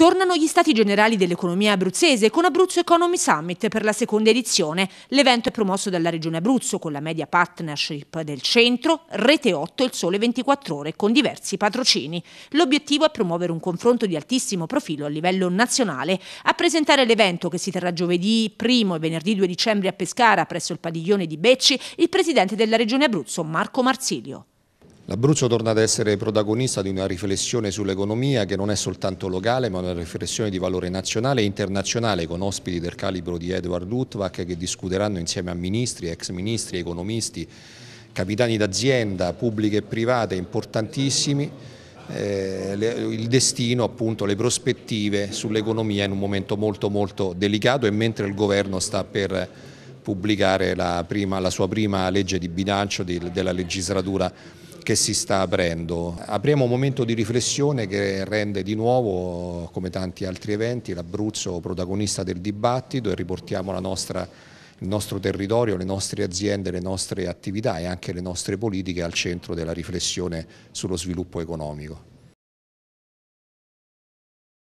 Tornano gli stati generali dell'economia abruzzese con Abruzzo Economy Summit per la seconda edizione. L'evento è promosso dalla Regione Abruzzo con la media partnership del centro, Rete 8 e il Sole 24 Ore con diversi patrocini. L'obiettivo è promuovere un confronto di altissimo profilo a livello nazionale. A presentare l'evento che si terrà giovedì 1 e venerdì 2 dicembre a Pescara presso il padiglione di Becci, il presidente della Regione Abruzzo Marco Marsilio. L'Abruzzo torna ad essere protagonista di una riflessione sull'economia che non è soltanto locale ma una riflessione di valore nazionale e internazionale con ospiti del calibro di Edward Luttwak che discuteranno insieme a ministri, ex ministri, economisti, capitani d'azienda, pubbliche e private importantissimi eh, le, il destino, appunto, le prospettive sull'economia in un momento molto molto delicato e mentre il governo sta per pubblicare la, prima, la sua prima legge di bilancio di, della legislatura che si sta aprendo. Apriamo un momento di riflessione che rende di nuovo, come tanti altri eventi, l'Abruzzo protagonista del dibattito e riportiamo nostra, il nostro territorio, le nostre aziende, le nostre attività e anche le nostre politiche al centro della riflessione sullo sviluppo economico.